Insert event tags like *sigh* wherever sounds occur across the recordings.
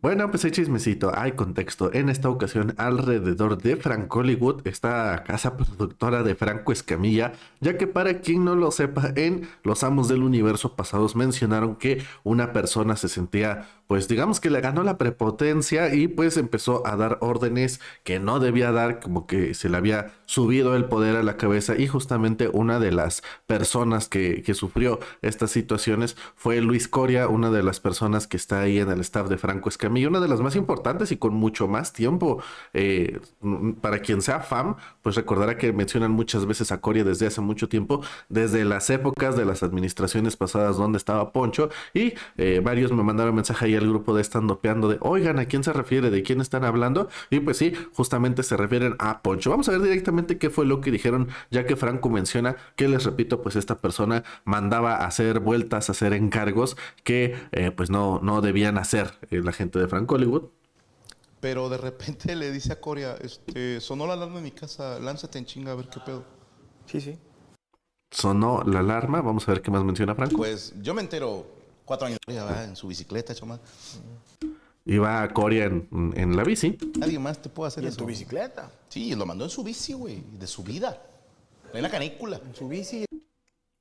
Bueno, pues hay chismecito, hay contexto. En esta ocasión, alrededor de Frank Hollywood, esta casa productora de Franco Escamilla, ya que para quien no lo sepa, en Los Amos del Universo pasados mencionaron que una persona se sentía pues digamos que le ganó la prepotencia y pues empezó a dar órdenes que no debía dar, como que se le había subido el poder a la cabeza y justamente una de las personas que, que sufrió estas situaciones fue Luis Coria, una de las personas que está ahí en el staff de Franco Escamilla, una de las más importantes y con mucho más tiempo. Eh, para quien sea fan, pues recordará que mencionan muchas veces a Coria desde hace mucho tiempo, desde las épocas de las administraciones pasadas donde estaba Poncho y eh, varios me mandaron mensaje ahí el grupo de están dopeando de, oigan, ¿a quién se refiere? ¿De quién están hablando? Y pues sí, justamente se refieren a Poncho. Vamos a ver directamente qué fue lo que dijeron, ya que Franco menciona que, les repito, pues esta persona mandaba a hacer vueltas, a hacer encargos que eh, pues no, no debían hacer la gente de franco Hollywood. Pero de repente le dice a Corea, este, sonó la alarma en mi casa, lánzate en chinga a ver qué pedo. Sí, sí. Sonó la alarma, vamos a ver qué más menciona Franco. Pues yo me entero cuatro años va en su bicicleta, Y Iba a Corea en, la bici. Nadie más te puede hacer en tu bicicleta? Sí, lo mandó en su bici, güey, de su vida. En la canícula. En su bici.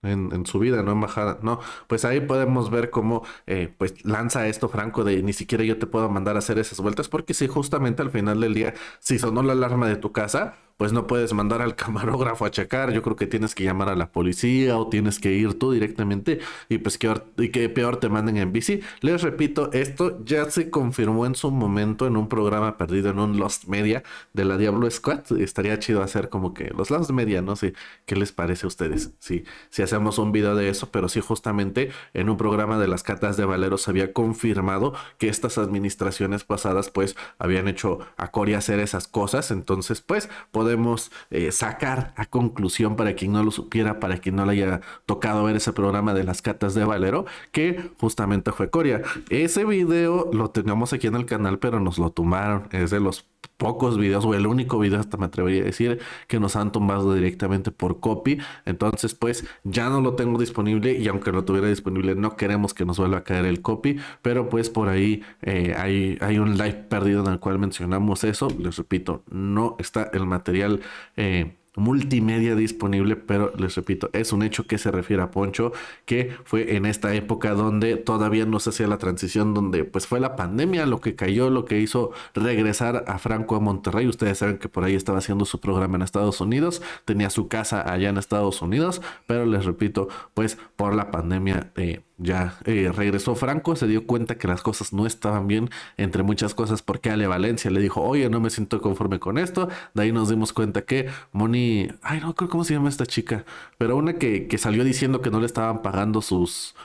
En, en, su vida, no en bajada. No, pues ahí podemos ver cómo eh, pues lanza esto Franco de ni siquiera yo te puedo mandar a hacer esas vueltas, porque si justamente al final del día, si sonó la alarma de tu casa, pues no puedes mandar al *laughs* camarógrafo a checar, yo creo que tienes que llamar a la policía o tienes que ir tú directamente y pues que, y que peor te manden en bici. Les repito, esto ya se confirmó en su momento en un programa perdido en un Lost Media de la Diablo Squad. Estaría chido hacer como que los Lost Media, no sé qué les parece a ustedes. Si, sí, si hacemos un video de eso, pero sí justamente en un programa de las catas de Valero se había confirmado que estas administraciones pasadas pues habían hecho a Corea hacer esas cosas. Entonces pues podemos eh, sacar a conclusión para quien no lo supiera, para quien no le haya tocado ver ese programa de las catas de Valero, que justamente fue Corea Ese video lo teníamos aquí en el canal, pero nos lo tomaron. Es de los pocos videos, o el único video hasta me atrevería a decir que nos han tomado directamente por copy. Entonces, pues ya no lo tengo disponible y aunque lo tuviera disponible, no queremos que nos vuelva a caer el copy. Pero pues por ahí eh, hay, hay un live perdido en el cual mencionamos eso. Les repito, no está el material. Eh, multimedia disponible, pero les repito, es un hecho que se refiere a Poncho, que fue en esta época donde todavía no se hacía la transición, donde pues fue la pandemia lo que cayó, lo que hizo regresar a Franco a Monterrey. Ustedes saben que por ahí estaba haciendo su programa en Estados Unidos, tenía su casa allá en Estados Unidos, pero les repito, pues por la pandemia de ya eh, regresó Franco, se dio cuenta que las cosas no estaban bien, entre muchas cosas, porque Ale Valencia le dijo, oye, no me siento conforme con esto. De ahí nos dimos cuenta que Moni, ay, no creo cómo se llama esta chica, pero una que, que salió diciendo que no le estaban pagando sus,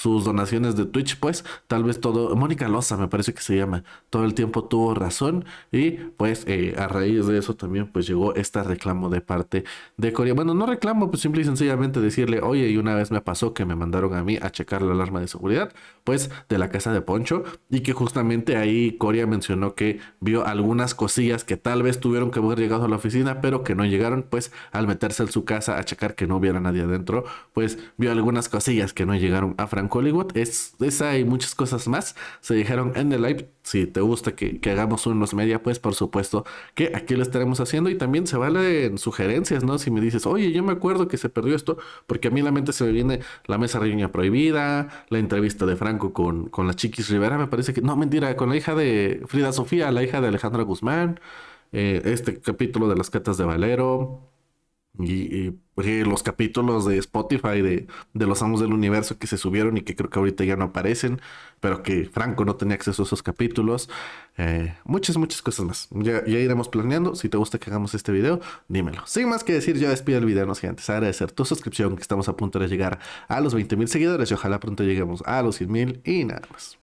sus donaciones de Twitch, pues tal vez todo, Mónica Loza me parece que se llama, todo el tiempo tuvo razón y pues eh, a raíz de eso también pues llegó este reclamo de parte de Corea. Bueno, no reclamo, pues simple y sencillamente decirle, oye, y una vez me pasó que me mandaron a mí a checar la alarma de seguridad, pues de la casa de Poncho y que justamente ahí Corea mencionó que vio algunas cosillas que tal vez tuvieron que haber llegado a la oficina, pero que no llegaron, pues al meterse en su casa a checar que no hubiera nadie adentro, pues vio algunas cosillas que no llegaron a Frank Hollywood. Es, esa y muchas cosas más se dijeron en el live. Si te gusta que, hagamos unos media, pues por supuesto que aquí lo estaremos haciendo. Y también se valen sugerencias, ¿no? Si me dices, oye, yo me acuerdo que se perdió esto, porque a mí la mente se me viene la mesa reunión prohibida, la entrevista de Franco con, con la Chiquis Rivera. Me parece que, no, mentira, con la hija de Frida Sofía, la hija de Alejandra Guzmán. Eh, este capítulo de las catas de Valero pues, y, los capítulos de Spotify de, Los Amos del Universo que se subieron y que creo que ahorita ya no aparecen, pero que Franco no tenía acceso a esos capítulos. Eh, muchas, muchas cosas más. Ya, ya, iremos planeando. Si te gusta que hagamos este video, dímelo. Sin más que decir, yo despido el video, no sé antes agradecer tu suscripción, que estamos a punto de llegar a los 20.000 mil seguidores y ojalá pronto lleguemos a los 100 mil y nada más.